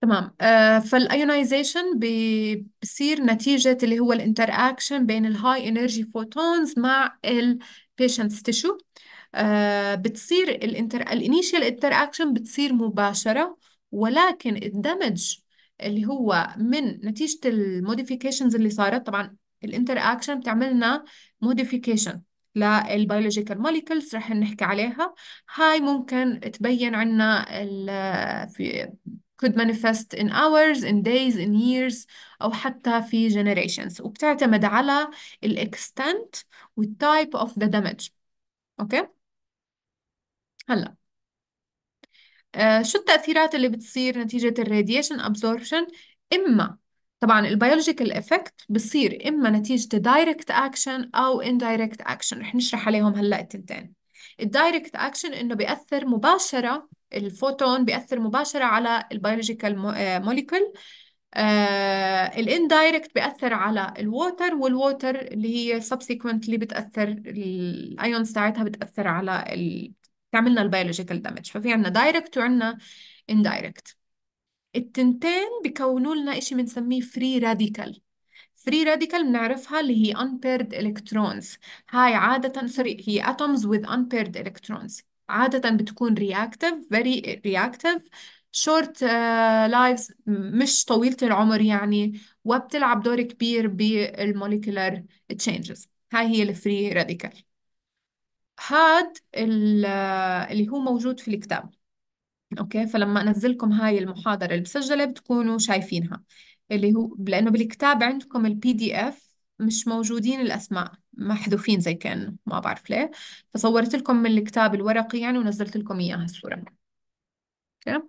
تمام فالايونيزيشن فالايونايزيشن بصير نتيجة اللي هو الانتر اكشن بين الهاي انرجي فوتونز مع البيشنتس تيشو آه، بتصير الانتر الانيشال انتر اكشن بتصير مباشرة ولكن الدمج اللي هو من نتيجة الموديفيكيشنز اللي صارت طبعا الانتر اكشن بتعمل لنا موديفيكيشن للبيولوجيكال موليكولز رح نحكي عليها هاي ممكن تبين عنا في could manifest in hours, in days, in years أو حتى في generations وبتعتمد على ال extent وال type of the damage أوكي؟ هلأ آه، شو التأثيرات اللي بتصير نتيجة الراديشن absorption إما طبعا البيولوجيكال افكت بصير اما نتيجه دايركت اكشن او indirect اكشن رح نشرح عليهم هلا التنتين الدايركت اكشن انه بياثر مباشره الفوتون بياثر مباشره على البيولوجيكال موليكول الاندايركت بيأثر على الووتر والووتر اللي هي subsequently بتأثر الايونز تاعتها بتأثر على ال... لنا البيولوجيكال دامج ففي عندنا دايركت وعندنا اندايركت التنتين بكونوا لنا شيء بنسميه فري راديكال فري راديكال بنعرفها اللي هي unpaired electrons هاي عادة سوري هي atoms with unpaired electrons عادة بتكون reactive very reactive short uh, lives مش طويلة العمر يعني وبتلعب دور كبير بالmolecular changes هاي هي الفري راديكال هاد uh، اللي هو موجود في الكتاب اوكي فلما انزلكم هاي المحاضرة المسجلة بتكونوا شايفينها اللي هو لأنه بالكتاب عندكم البي دي اف مش موجودين الأسماء محذوفين زي كأنه ما بعرف ليه فصورت لكم من الكتاب الورقي يعني ونزلت لكم إياها الصورة اوكي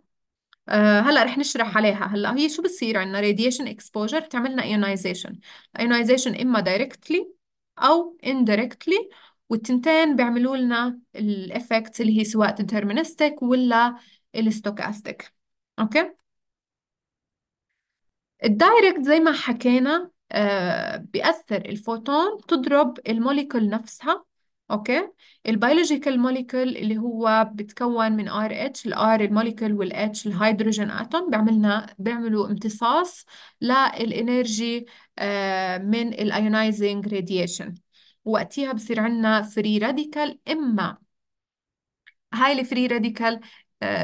أه هلا رح نشرح عليها هلا هي شو بتصير عندنا radiation exposure بتعمل لنا ionization ionization اما directly او indirectly والتنتين بيعملوا لنا الافكت اللي هي سواء deterministic ولا الستوكاستيك اوكي الدايركت زي ما حكينا آه، بيأثر الفوتون بتضرب الموليكول نفسها اوكي البيولوجيكال موليكول اللي هو بتكون من ار اتش الار الموليكول والاتش الهيدروجين اتوم بيعملنا بيعملوا امتصاص للانرجي آه، من الايونايزنج راديشن وقتها بصير عندنا فري راديكال اما هاي الفري راديكال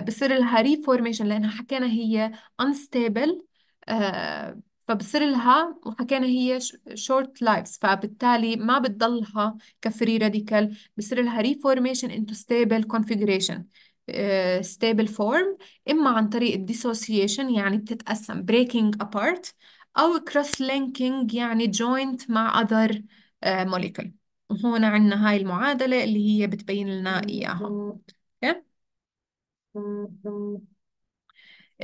بصير لها ريفورميشن لانها حكينا هي انستابل آه، فبصير لها وحكينا هي شورت لايفز فبالتالي ما بتضلها كفري راديكال بصير لها ريفورميشن انتو ستيبل كونفيجريشن ستيبل فورم اما عن طريق الديسوسيشن يعني بتتقسم breaking apart او cross linking يعني joint مع other آه، molecule وهون عندنا هاي المعادلة اللي هي بتبين لنا اياها اوكي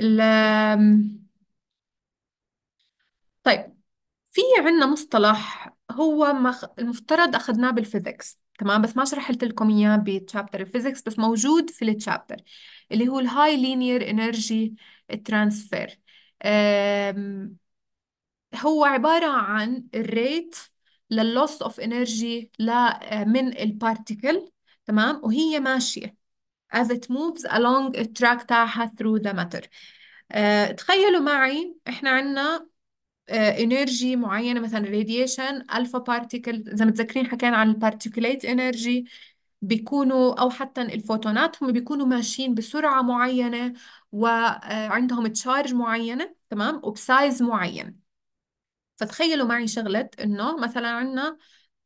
okay. طيب في عندنا مصطلح هو مخ... المفترض أخذناه بالفيزيكس تمام بس ما شرحت لكم إياه بتشابتر الفيزيكس بس موجود في التشابتر اللي هو الهاي لينير انرجي ترانسفير هو عبارة عن الريت لللوس اوف انرجي من البارتيكل تمام وهي ماشية as it moves along track تاعها through the matter آه، تخيلوا معي احنا عندنا انرجي آه، معينه مثلا راديشن الفا بارتيكل اذا متذكرين حكينا عن البارتيكوليت انرجي بيكونوا او حتى الفوتونات هم بيكونوا ماشيين بسرعه معينه وعندهم آه، تشارج معينه تمام وبسايز معين فتخيلوا معي شغله انه مثلا عندنا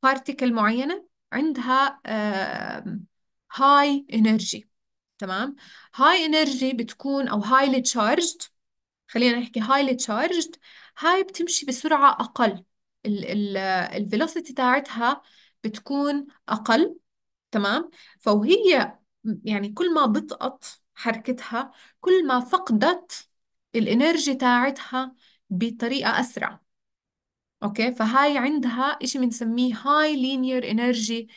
بارتيكل معينه عندها هاي انرجي تمام هاي انرجي بتكون او هايلي تشارجد خلينا نحكي هايلي تشارجد هاي بتمشي بسرعة أقل الفيلوسيتي تاعتها بتكون أقل تمام فهي يعني كل ما بطأت حركتها كل ما فقدت الانرجي تاعتها بطريقة أسرع أوكي فهاي عندها إشي بنسميه هاي لينير انرجي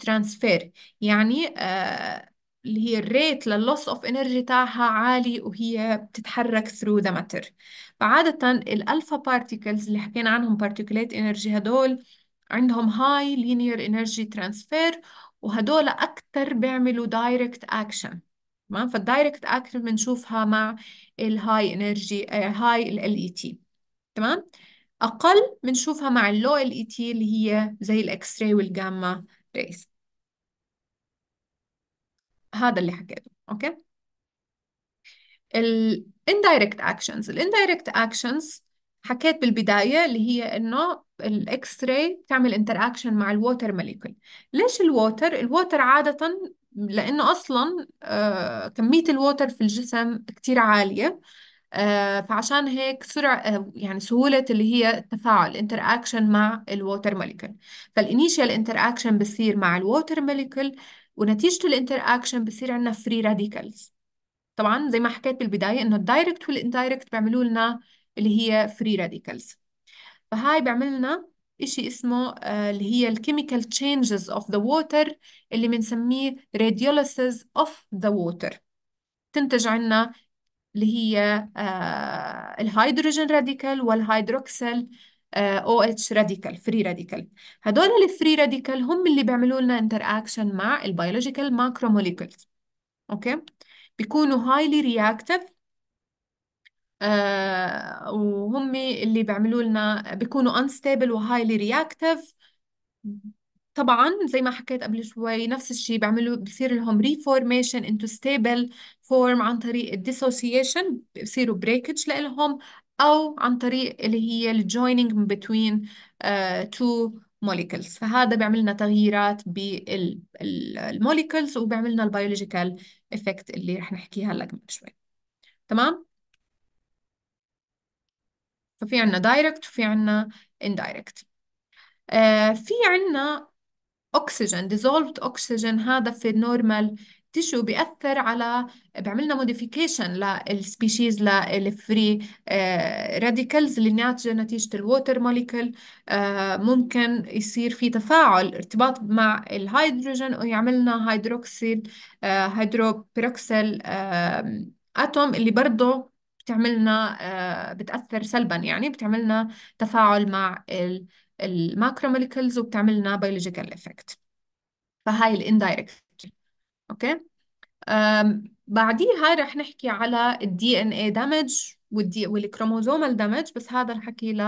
ترانسفير يعني آه اللي هي الريت لللوس اوف انرجي تاعها عالي وهي بتتحرك ثرو ذا ماتر فعادة الالفا بارتيكلز اللي حكينا عنهم بارتيكولات انرجي هدول عندهم هاي لينير انرجي ترانسفير وهدول اكثر بيعملوا دايركت اكشن تمام فالدايركت اكشن بنشوفها مع الهاي انرجي هاي ال اي آه، تي e تمام اقل بنشوفها مع اللو ال اي تي e اللي هي زي الاكس راي والجاما ريز هذا اللي حكيته اوكي الاندايركت indirect actions اكشنز indirect actions حكيت بالبداية اللي هي إنه الإكس راي بتعمل انتراكشن مع الووتر موليكول ليش الووتر؟ الووتر عادة لأنه أصلا آه، كمية الووتر في الجسم كتير عالية آه، فعشان هيك سرعة آه، يعني سهولة اللي هي التفاعل انتراكشن مع الووتر موليكول فالإنيشال انتراكشن بصير مع الووتر موليكول ونتيجة الانتر اكشن بصير عندنا فري راديكلز طبعا زي ما حكيت بالبداية انه الدايركت والاندايركت بيعملوا لنا اللي هي فري راديكلز فهاي بيعمل لنا إشي اسمه آه، اللي هي الكيميكال changes of the water اللي بنسميه radiolysis of the water تنتج عنا اللي هي الهيدروجين راديكال والهيدروكسل او اتش راديكال فري راديكال هدول الفري راديكال هم اللي بيعملوا لنا انتر اكشن مع البيولوجيكال ماكرو موليكولز اوكي بيكونوا هايلي آه، رياكتيف وهم اللي بيعملوا لنا بيكونوا unstable وهايلي رياكتيف طبعا زي ما حكيت قبل شوي نفس الشيء بيعملوا بصير لهم ريفورميشن انتو ستيبل فورم عن طريق الديسوسيشن بصيروا بريكج لهم أو عن طريق اللي هي الـ joining between uh, two molecules فهذا بيعمل لنا تغييرات molecules وبيعمل لنا البيولوجيكال effect اللي رح نحكيها هلا قبل شوي تمام ففي عنا direct وفي عنا indirect uh, في عنا اوكسجين ديزولفد oxygen هذا في normal التشو بيأثر على بيعمل لنا موديفيكيشن للسبيشيز للفري راديكلز اللي ناتجه نتيجه الووتر موليكول ممكن يصير في تفاعل ارتباط مع الهيدروجين ويعمل لنا هيدروكسيد هيدروبيروكسل اتوم اللي برضه بتعملنا آه، بتأثر سلبا يعني بتعملنا تفاعل مع الماكروموليكولز وبتعملنا بيولوجيكال افكت فهاي الاندايركت اوكي بعديها رح نحكي على الدي ان اي دامج والكروموزومال دامج بس هذا الحكي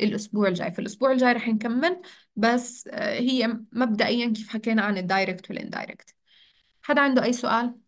للاسبوع الجاي في الاسبوع الجاي رح نكمل بس آه، هي مبدئيا كيف حكينا عن الدايركت والاندايركت حدا عنده اي سؤال